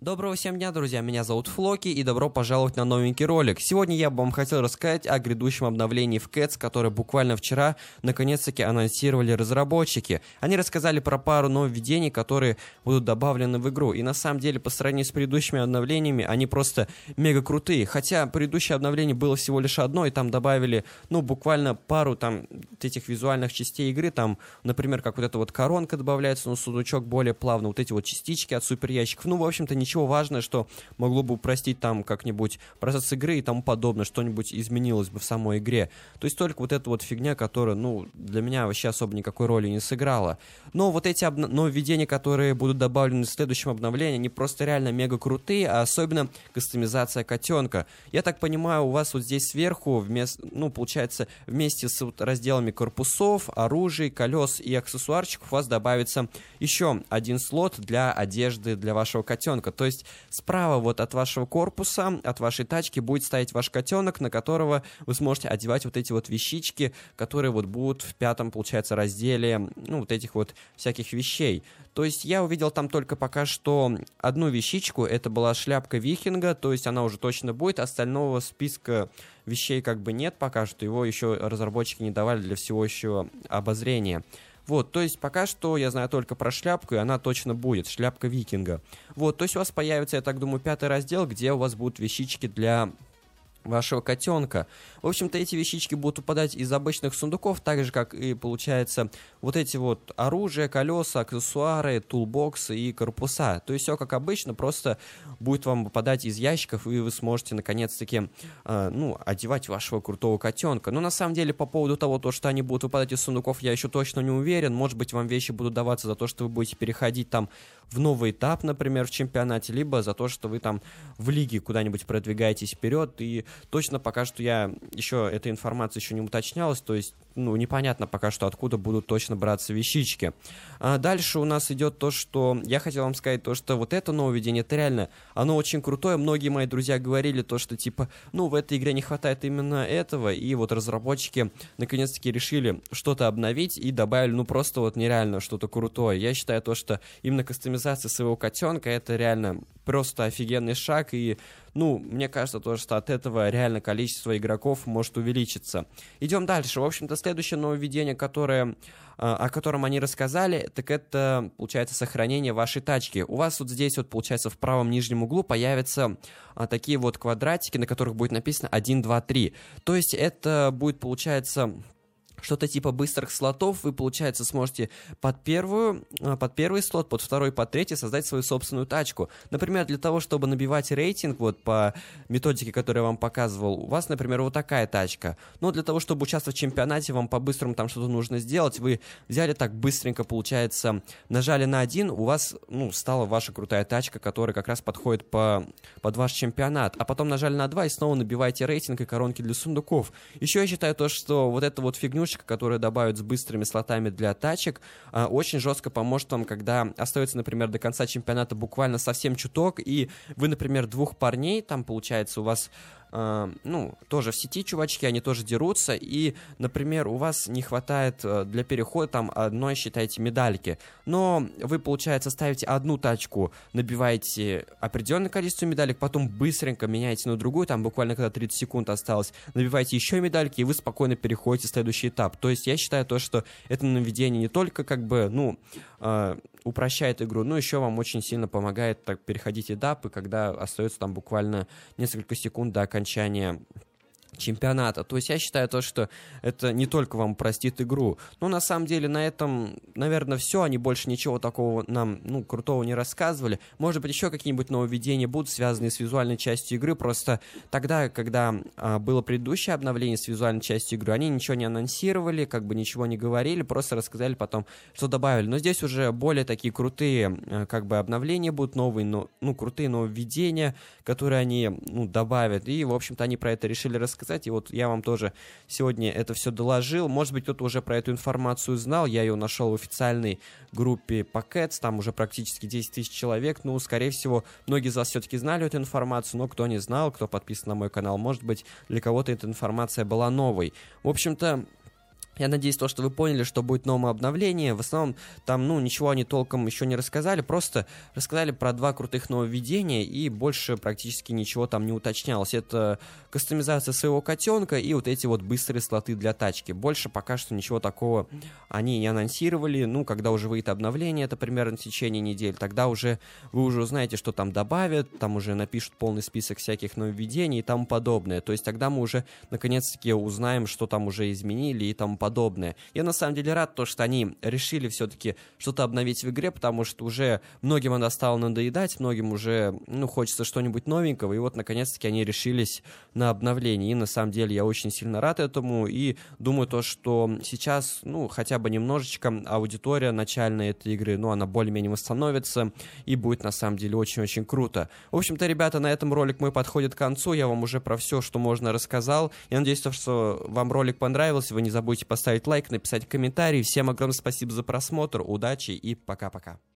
Доброго всем дня, друзья, меня зовут Флоки и добро пожаловать на новенький ролик. Сегодня я бы вам хотел рассказать о грядущем обновлении в Cats, которое буквально вчера наконец-таки анонсировали разработчики. Они рассказали про пару нововведений, которые будут добавлены в игру. И на самом деле, по сравнению с предыдущими обновлениями, они просто мега крутые. Хотя предыдущее обновление было всего лишь одно, и там добавили, ну, буквально пару там вот этих визуальных частей игры, там, например, как вот эта вот коронка добавляется, но сундучок более плавно, вот эти вот частички от супер ящиков. Ну, в общем-то, ничего важного, что могло бы упростить там как-нибудь процесс игры и тому подобное, что-нибудь изменилось бы в самой игре. То есть только вот эта вот фигня, которая, ну, для меня вообще особо никакой роли не сыграла. Но вот эти обна- нововведения, которые будут добавлены в следующем обновлении, они просто реально мега крутые, а особенно кастомизация котенка. Я так понимаю, у вас вот здесь сверху, вместо, ну, получается, вместе с вот разделами кроме корпусов, оружия, колес и аксессуарчиков у вас добавится еще один слот для одежды для вашего котенка. То есть справа вот от вашего корпуса, от вашей тачки будет стоять ваш котенок, на которого вы сможете одевать вот эти вот вещички, которые вот будут в пятом, получается, разделе, ну, вот этих вот всяких вещей. То есть я увидел там только пока что одну вещичку, это была шляпка викинга, то есть она уже точно будет, остального списка вещей как бы нет пока что, его еще разработчики не давали для всего еще обозрения. Вот, то есть пока что я знаю только про шляпку, и она точно будет, шляпка викинга. Вот, то есть у вас появится, я так думаю, пятый раздел, где у вас будут вещички для вашего котенка. В общем-то, эти вещички будут упадать из обычных сундуков, так же, как и, получается, вот эти вот оружие, колеса, аксессуары, тулбоксы и корпуса. То есть все как обычно, просто будет вам выпадать из ящиков, и вы сможете, наконец-таки, э, ну, одевать вашего крутого котенка. Но на самом деле, по поводу того, то, что они будут выпадать из сундуков, я еще точно не уверен. Может быть, вам вещи будут даваться за то, что вы будете переходить там в новый этап, например, в чемпионате, либо за то, что вы там в лиге куда-нибудь продвигаетесь вперед и э, Точно пока что я еще эта информация еще не уточнялась, то есть ну, непонятно пока что, откуда будут точно браться вещички. А дальше у нас идет то, что я хотел вам сказать, то, что вот это нововведение, это реально, оно очень крутое. Многие мои друзья говорили то, что типа, ну, в этой игре не хватает именно этого, и вот разработчики наконец-таки решили что-то обновить и добавили, ну, просто вот нереально что-то крутое. Я считаю то, что именно кастомизация своего котенка, это реально просто офигенный шаг, и, ну, мне кажется то, что от этого реально количество игроков может увеличиться. Идем дальше. В общем-то, следующее нововведение, которое, а, о котором они рассказали, так это, получается, сохранение вашей тачки. У вас вот здесь вот, получается, в правом нижнем углу появятся а, такие вот квадратики, на которых будет написано 1, 2, 3. То есть это будет, получается, что-то типа быстрых слотов, вы, получается, сможете под, первую, э, под первый слот, под второй, под третий создать свою собственную тачку. Например, для того, чтобы набивать рейтинг, вот по методике, которую я вам показывал, у вас, например, вот такая тачка. Но для того, чтобы участвовать в чемпионате, вам по-быстрому там что-то нужно сделать. Вы взяли так быстренько, получается, нажали на один, у вас, ну, стала ваша крутая тачка, которая как раз подходит по, под ваш чемпионат. А потом нажали на два и снова набиваете рейтинг и коронки для сундуков. Еще я считаю то, что вот эту вот фигню разработчика, которые добавят с быстрыми слотами для тачек, а, очень жестко поможет вам, когда остается, например, до конца чемпионата буквально совсем чуток, и вы, например, двух парней, там получается у вас Эм, ну, тоже в сети чувачки, они тоже дерутся, и, например, у вас не хватает э, для перехода там одной, считайте, медальки, но вы, получается, ставите одну тачку, набиваете определенное количество медалек, потом быстренько меняете на другую, там буквально когда 30 секунд осталось, набиваете еще медальки, и вы спокойно переходите в следующий этап. То есть я считаю то, что это нововведение не только как бы, ну, э, упрощает игру, Ну еще вам очень сильно помогает так переходить этапы, когда остается там буквально несколько секунд до окончания чемпионата. То есть я считаю то, что это не только вам простит игру. Но на самом деле на этом, наверное, все. Они больше ничего такого нам, ну, крутого не рассказывали. Может быть, еще какие-нибудь нововведения будут, связанные с визуальной частью игры. Просто тогда, когда а, было предыдущее обновление с визуальной частью игры, они ничего не анонсировали, как бы ничего не говорили, просто рассказали потом, что добавили. Но здесь уже более такие крутые, а, как бы, обновления будут, новые, но, ну, крутые нововведения, которые они, ну, добавят. И, в общем-то, они про это решили рассказать сказать. И вот я вам тоже сегодня это все доложил. Может быть, кто-то уже про эту информацию знал. Я ее нашел в официальной группе Packets. Там уже практически 10 тысяч человек. Ну, скорее всего, многие из вас все-таки знали эту информацию. Но кто не знал, кто подписан на мой канал, может быть, для кого-то эта информация была новой. В общем-то, я надеюсь, то, что вы поняли, что будет новое обновление. В основном там, ну, ничего они толком еще не рассказали, просто рассказали про два крутых нововведения и больше практически ничего там не уточнялось. Это кастомизация своего котенка и вот эти вот быстрые слоты для тачки. Больше пока что ничего такого они не анонсировали. Ну, когда уже выйдет обновление, это примерно в течение недели, тогда уже вы уже узнаете, что там добавят, там уже напишут полный список всяких нововведений и тому подобное. То есть тогда мы уже наконец-таки узнаем, что там уже изменили и тому подобное подобное. Я на самом деле рад, то, что они решили все-таки что-то обновить в игре, потому что уже многим она стала надоедать, многим уже ну, хочется что-нибудь новенького, и вот наконец-таки они решились на обновление. И на самом деле я очень сильно рад этому, и думаю то, что сейчас, ну, хотя бы немножечко аудитория начальной этой игры, ну, она более-менее восстановится, и будет на самом деле очень-очень круто. В общем-то, ребята, на этом ролик мой подходит к концу, я вам уже про все, что можно рассказал. Я надеюсь, что вам ролик понравился, вы не забудьте поставить поставить лайк, написать комментарий. Всем огромное спасибо за просмотр, удачи и пока-пока.